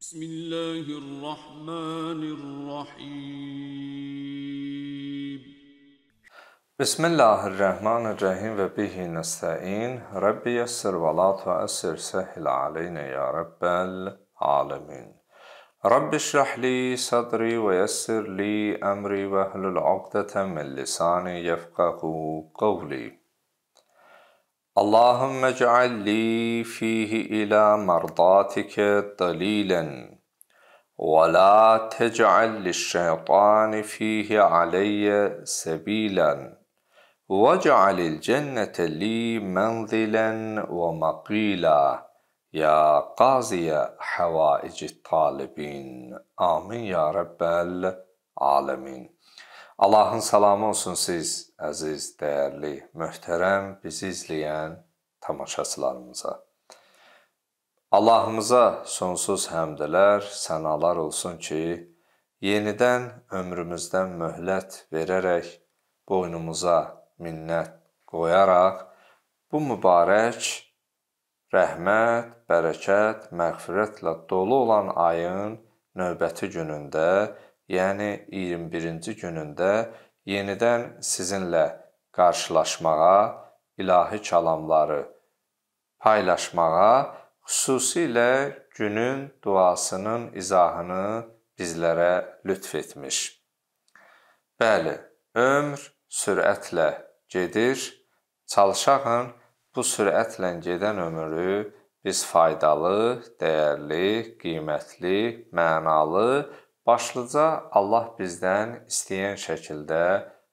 بسم الله الرحمن الرحيم بسم الله الرحمن الرحيم وبه نستعين رب يسر ولا تؤسر سهل علينا يا رب العالمين رب اشرح لي صدري ويسر لي أمري واهلل عقدة من لساني يفقه قولي اللهم اجعل لي فيه إلى مرضاتك دليلا ولا تجعل للشيطان فيه علي سبيلا واجعل الجنة لي منزلا ومقيلا يا قاضي حوائج الطالبين آمين يا رب العالمين Allahın salamı olsun siz, əziz, dəyərli, möhtərəm bizi izləyən tamaşaçılarımıza. Allahımıza sonsuz həmdlər, sənalar olsun ki, yenidən ömrümüzdən möhlət verərək, boynumuza minnət qoyaraq bu mübarək rəhmət, bərəkət, məğfirətlə dolu olan ayın növbəti günündə yəni 21-ci günündə yenidən sizinlə qarşılaşmağa, ilahi kəlamları paylaşmağa, xüsusilə günün duasının izahını bizlərə lütf etmiş. Bəli, ömr sürətlə gedir. Çalışağın bu sürətlə gedən ömrü biz faydalı, dəyərli, qiymətli, mənalı Başlıca Allah bizdən istəyən şəkildə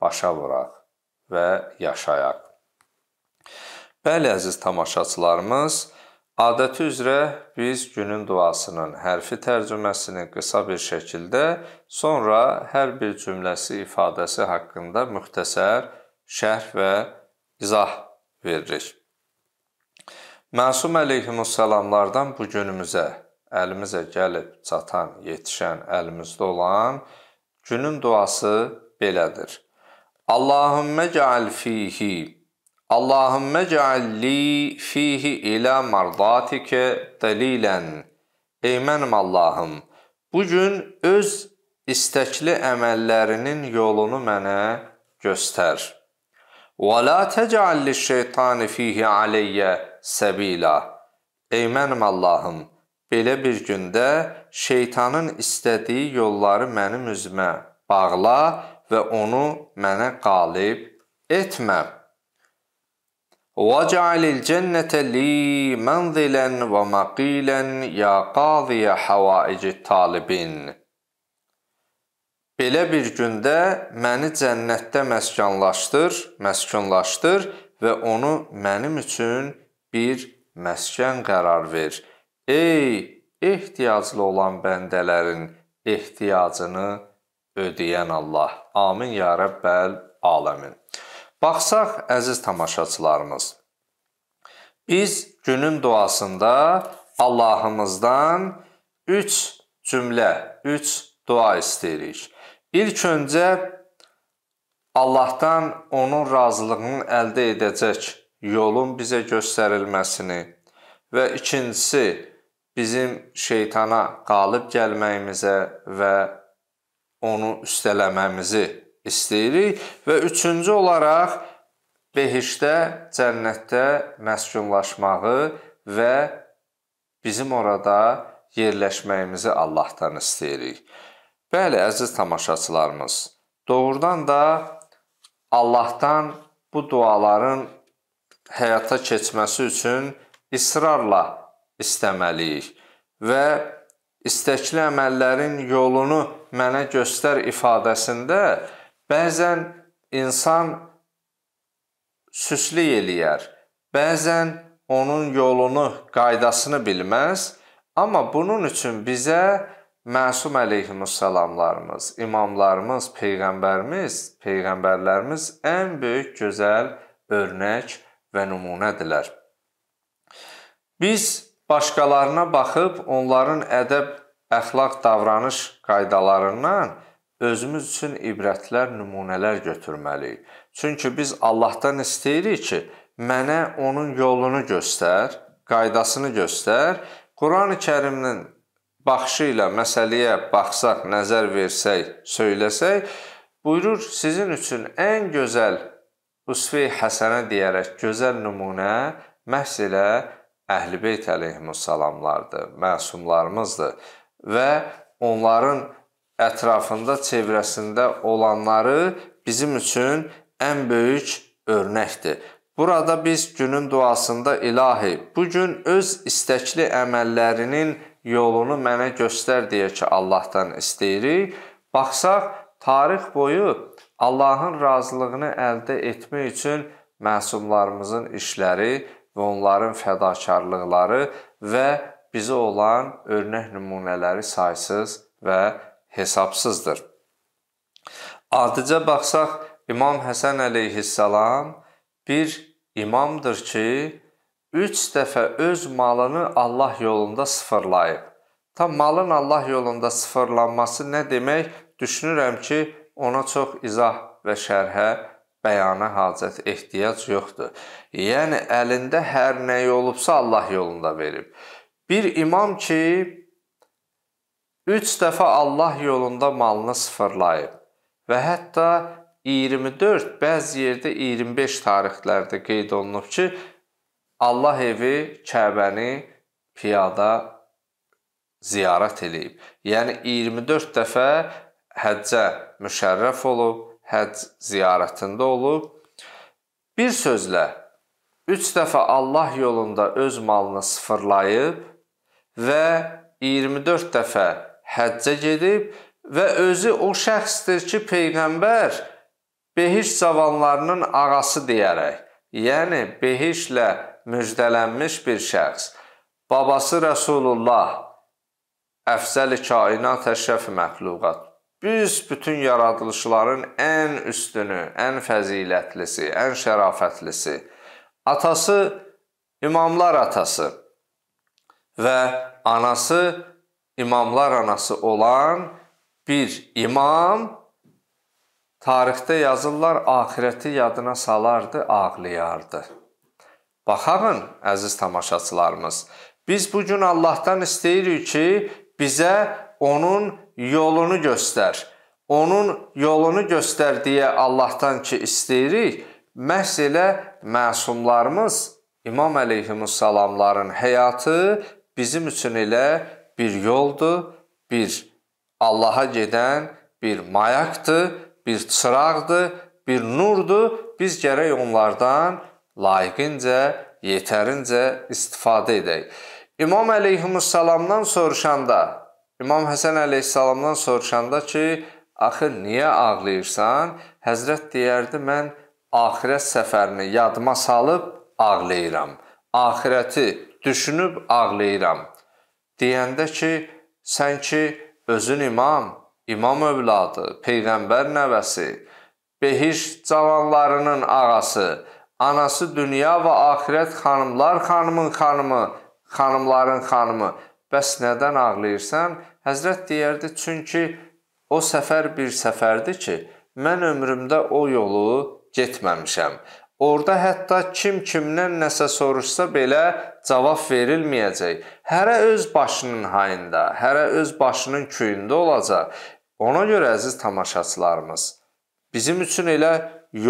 başa vuraq və yaşayaq. Bəli, əziz tamaşaçılarımız, adəti üzrə biz günün duasının hərfi tərcüməsini qısa bir şəkildə, sonra hər bir cümləsi ifadəsi haqqında müxtəsər şərh və izah veririk. Məsum əleyhissalamlardan bu günümüzə əlimizə gəlib çatan, yetişən, əlimizdə olan günün duası belədir. Allahümmə cəal fihi Allahümmə cəal li fihi ilə mardatikə dəlilən Ey mənim Allahım, bu gün öz istəkli əməllərinin yolunu mənə göstər. Və la təcəal li şeytani fihi aleyyə səbila Ey mənim Allahım, Belə bir gündə şeytanın istədiyi yolları mənim üzümə bağla və onu mənə qalib etmə. وَجَعَلِ الْجَنَّةَ لِي مَنْزِلًا وَمَقِيلًا يَا قَاضِيَ حَوَائِجِ الطَّالِبِينَ Belə bir gündə məni cənnətdə məskanlaşdır, məskunlaşdır və onu mənim üçün bir məskən qərar ver.'' Ey ehtiyaclı olan bəndələrin ehtiyacını ödəyən Allah. Amin ya Rəbbəl aləmin. Baxsaq əziz tamaşaçılarımız. Biz günün duasında Allahımızdan 3 cümlə, 3 dua istəyirik. İlk öncə Allahdan onun razılığını əldə edəcək yolun bizə göstərilməsini və ikincisi bizim şeytana qalib gəlməyimizə və onu üstələməmizi istəyirik və üçüncü olaraq behişdə, cənnətdə məskunlaşmağı və bizim orada yerləşməyimizi Allahdan istəyirik. Bəli, əziz tamaşaçılarımız, doğrudan da Allahdan bu duaların həyata keçməsi üçün israrla istəməliyik və istəkli əməllərin yolunu mənə göstər ifadəsində bəzən insan süslük eləyər. Bəzən onun yolunu, qaydasını bilməz, amma bunun üçün bizə Məsum əleyhissalamlarımız, imamlarımız, peyğəmbərimiz, peyğəmbərlərimiz ən böyük gözəl örnək və nümunədirlər. Biz başqalarına baxıb onların ədəb, əxlaq, davranış qaydalarından özümüz üçün ibrətlər, nümunələr götürməliyik. Çünki biz Allahdan istəyirik ki, mənə onun yolunu göstər, qaydasını göstər. Qurani-Kərimin baxışı ilə məsələyə baxsaq, nəzər versək, söyləsək, buyurur sizin üçün ən gözəl usve-i həsənə deyərək gözəl nümunə məhz elə Əhlibeyt əleyhissalamlardır, məsumlarımızdır və onların ətrafında, çevrəsində olanları bizim üçün ən böyük örnəkdir. Burada biz günün duasında ilahi, bu gün öz istəkli əməllərinin yolunu mənə göstər deyə ki, Allahdan istəyirik. Baxsaq, tarix boyu Allahın razılığını əldə etmək üçün məsumlarımızın işləri və onların fədakarlıqları və bizə olan örnək nümunələri saysız və hesabsızdır. Adicə baxsaq, İmam Həsən əleyhissalam bir imamdır ki, 3 dəfə öz malını Allah yolunda sıfırlayıb. Tam malın Allah yolunda sıfırlanması nə demək? Düşünürəm ki, ona çox izah və şərhə bəyana hacət, ehtiyac yoxdur. Yəni əlində hər nə olubsa Allah yolunda verib. Bir imam ki 3 dəfə Allah yolunda malını sıfırlayıb və hətta 24, bəzi yerdə 25 tarixlərdə qeyd olunub ki, Allah evi Kəbəni piyada ziyarət eləyib. Yəni 24 dəfə həccə müşərrəf olub, həc ziyarətində olub. Bir sözlə 3 dəfə Allah yolunda öz malını sıfırlayıb və 24 dəfə həccə gedib və özü o şəxsdir ki, peyğəmbər behiş cavanlarının ağası deyərək, yəni behişlə müjdələnmiş bir şəxs, babası Rəsulullah, əfzəli kainat əşrəfi məxluqat Biz bütün yaradılışların ən üstünü, ən fəzilətlisi, ən şərafətlisi, atası imamlar atası və anası imamlar anası olan bir imam tarixdə yazırlar, axirəti yadına salardı, ağlayardı. Baxağın əziz tamaşaçılarımız, biz bu gün Allahdan istəyirik ki, bizə onun yolunu göstər. Onun yolunu göstər deyə Allahdan ki istəyirik, məhz elə məsumlarımız İmam əleyhissalamların həyatı bizim üçün elə bir yoldur, bir Allaha gedən bir mayaqdır, bir çıraqdır, bir nurdur. Biz gərək onlardan layiqincə, yetərincə istifadə edək. İmam əleyhissalamdan soruşanda İmam Həsən əleyhissalamdan soruşanda ki, axı niyə ağlayırsan? Həzrət deyərdi, mən axirət səfərini yadıma salıb ağlayıram. Axirəti düşünüb ağlayıram. Deyəndə ki, sən ki özün imam, imam övladı, peyğəmbər nəvəsi, behiş cavanlarının ağası, anası dünya və axirət xanımlar xanımın xanımı, xanımların xanımı Bəs nədən ağlayırsan? Həzrət deyərdi, çünki o səfər bir səfərdir ki, mən ömrümdə o yolu getməmişəm. Orda hətta kim kimdən nəsə soruşsa belə cavab verilməyəcək. Hərə öz başının hayında, hərə öz başının küyündə olacaq. Ona görə əziz tamaşaçılarımız, bizim üçün elə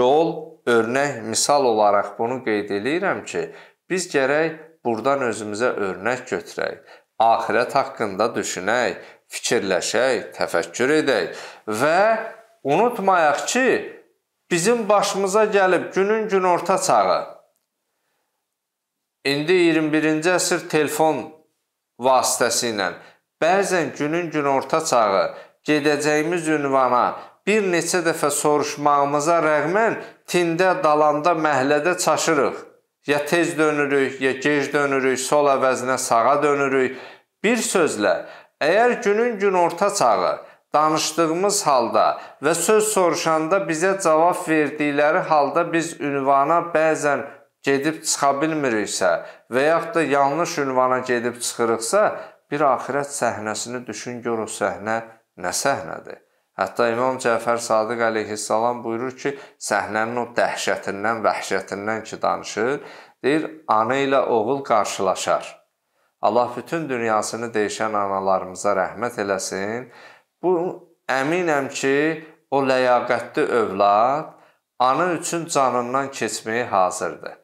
yol, örnək, misal olaraq bunu qeyd eləyirəm ki, biz gərək burdan özümüzə örnək götürək axirət haqqında düşünək, fikirləşək, təfəkkür edək və unutmayaq ki, bizim başımıza gəlib günün günorta çağı. İndi 21-ci əsr telefon vasitəsilə bəzən günün günorta çağı gedəcəyimiz ünvana bir neçə dəfə soruşmağımıza rəğmən tində, dalanda, məhlədə çaşırıq. Ya tez dönürük, ya gec dönürük, sol əvəzinə sağa dönürük Bir sözlə, əgər günün günorta çağı danışdığımız halda və söz soruşanda bizə cavab verdikləri halda biz ünvana bəzən gedib çıxa bilmiriksə və yaxud da yanlış ünvana gedib çıxırıqsa, bir axirət səhnəsini düşün gör o səhnə nə səhnədir. Hətta İmam Cəfər Sadiq əleyhissalam buyurur ki, səhnənin o dəhşətindən, vəhşətindən ki danışır, deyir, ana ilə oğul qarşılaşar. Allah bütün dünyasını dəyişən analarımıza rəhmət eləsin. Bu əminəm ki, o ləyaqətli övlad ana üçün canından keçməyə hazırdır.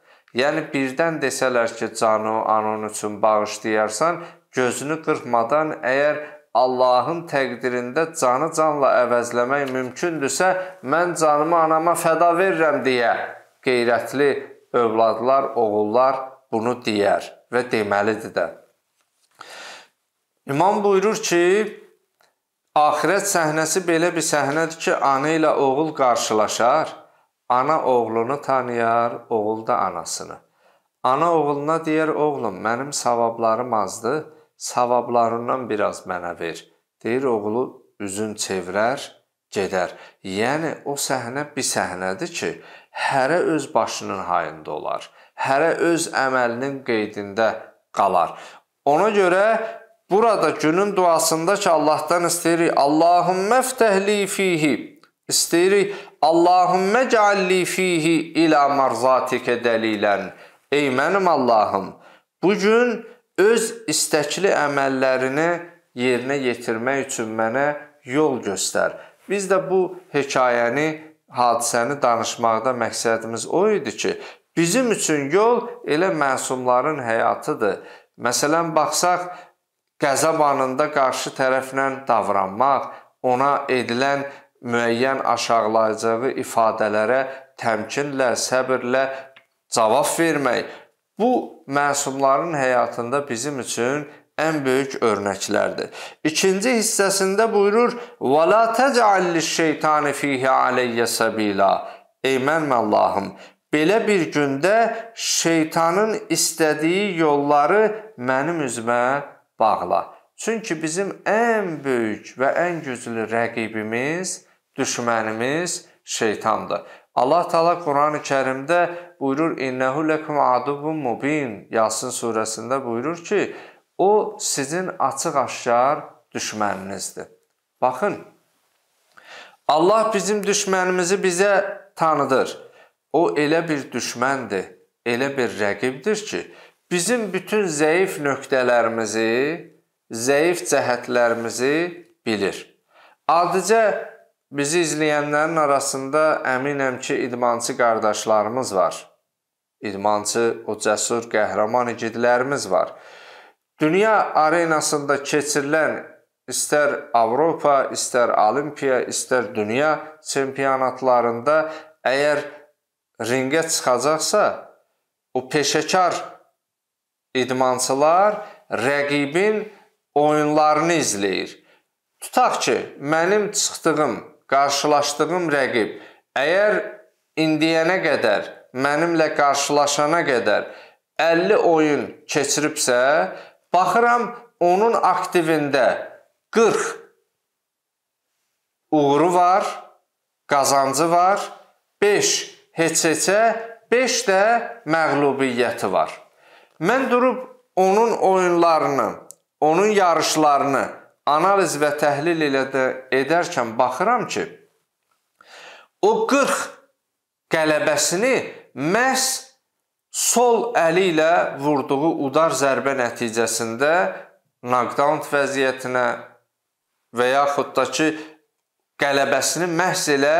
Yəni birdən desələr ki, canı anan üçün bağışlayarsan, gözünü qırpmadan əgər Allahın təqdirində canı canla əvəzləmək mümkündürsə, mən canımı anama fəda verirəm deyə qeyrətli övladlar, oğullar bunu deyər və deməlidir də. İmam buyurur ki, axirət səhnəsi belə bir səhnədir ki, ana ilə oğul qarşılaşar. Ana oğlunu tanıyar, oğul da anasını. Ana oğluna deyər, oğlum, mənim savablarım azdır, savablarından biraz mənə ver. Deyir, oğlu üzün çevirər, gedər. Yəni, o səhnə bir səhnədir ki, hərə öz başının hayında olar, hərə öz əməlinin qeydində qalar. Ona görə Burada günün duasında ki Allahdan istəyirik Allahümmə ftəhli fihi istəyirik Allahümmə cəalli fihi ilə marzatikə dəlilən Ey mənim Allahım bu gün öz istəkli əməllərini yerinə yetirmək üçün mənə yol göstər. Biz də bu hekayəni, hadisəni danışmaqda məqsədimiz o idi ki, bizim üçün yol elə məsumların həyatıdır. Məsələn, baxsaq, qəzəb anında qarşı tərəflə davranmaq, ona edilən müəyyən aşağılayıcı ifadələrə təmkinlə, səbirlə cavab vermək bu məsumların həyatında bizim üçün ən böyük örnəklərdir. İkinci hissəsində buyurur: "Və la təcəl şeytanı fihi alayya sabila." Ey mənim Allahım, belə bir gündə şeytanın istədiyi yolları mənim üzümə bağla. Çünki bizim ən böyük və ən güclü rəqibimiz, düşmənimiz şeytandır. Allah Taala Qurani Kərimdə buyurur: "İnnehu lekum aduvun mubin." Yasin surəsində buyurur ki, o sizin açıq-aşkar düşməninizdir. Baxın. Allah bizim düşmənimizi bizə tanıdır. O elə bir düşməndir, elə bir rəqibdir ki, bizim bütün zəif nöqtələrimizi, zəif cəhətlərimizi bilir. Adicə bizi izləyənlərin arasında əminəm ki, idmançı qardaşlarımız var. İdmançı, o cəsur qəhrəman igidlərimiz var. Dünya arenasında keçirilən istər Avropa, istər Olimpiya, istər dünya çempionatlarında əgər ringə çıxacaqsa, o peşəkar idmançılar rəqibin oyunlarını izləyir. Tutaq ki, mənim çıxdığım, qarşılaşdığım rəqib əgər indiyənə qədər, mənimlə qarşılaşana qədər 50 oyun keçiribsə, baxıram onun aktivində 40 uğuru var, qazancı var, 5 heç-heçə, 5 də məğlubiyyəti var. Mən durub onun oyunlarını, onun yarışlarını analiz və təhlil elə də edərkən baxıram ki, o 40 qələbəsini məhz sol əli ilə vurduğu udar zərbə nəticəsində knockdown vəziyyətinə və yaxud da ki qələbəsini məhz elə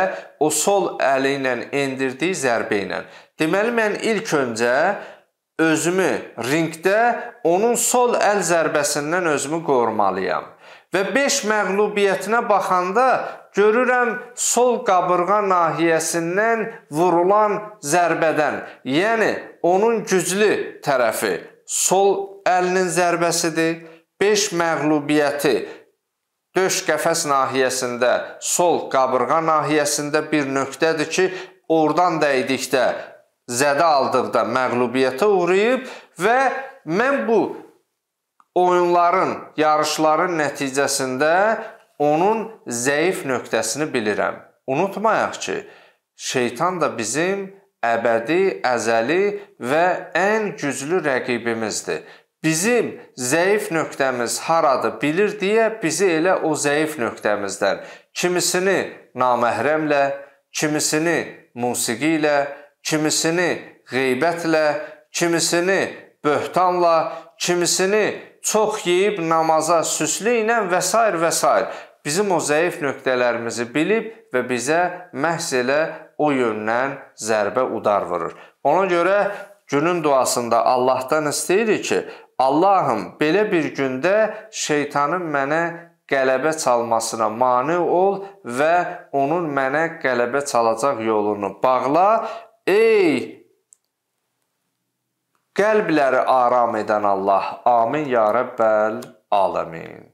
o sol əli ilə endirdiyi zərbə ilə. Deməli mən ilk öncə özümü ringdə onun sol əl zərbəsindən özümü qorumalıyam. Və 5 məğlubiyyətinə baxanda görürəm sol qabırğa nahiyəsindən vurulan zərbədən, yəni onun güclü tərəfi sol əlinin zərbəsidir. 5 məğlubiyyəti döş qəfəs nahiyəsində, sol qabırğa nahiyəsində bir nöqtədir ki, oradan dəydikdə zədə aldıqda məğlubiyyətə uğrayıb və mən bu oyunların, yarışların nəticəsində onun zəif nöqtəsini bilirəm. Unutmayaq ki, şeytan da bizim əbədi, əzəli və ən güclü rəqibimizdir. Bizim zəif nöqtəmiz haradır bilir deyə bizi elə o zəif nöqtəmizdən kimisini naməhrəmlə, kimisini musiqi ilə, kimisini qeybətlə, kimisini böhtanla, kimisini çox yeyib namaza süslü ilə və s. və s. bizim o zəif nöqtələrimizi bilib və bizə məhz elə o yöndən zərbə udar vurur. Ona görə günün duasında Allahdan istəyirik ki, Allahım, belə bir gündə şeytanın mənə qələbə çalmasına mane ol və onun mənə qələbə çalacaq yolunu bağla Ey qəlbləri aram edən Allah, amin ya Rəbbəl, alamin.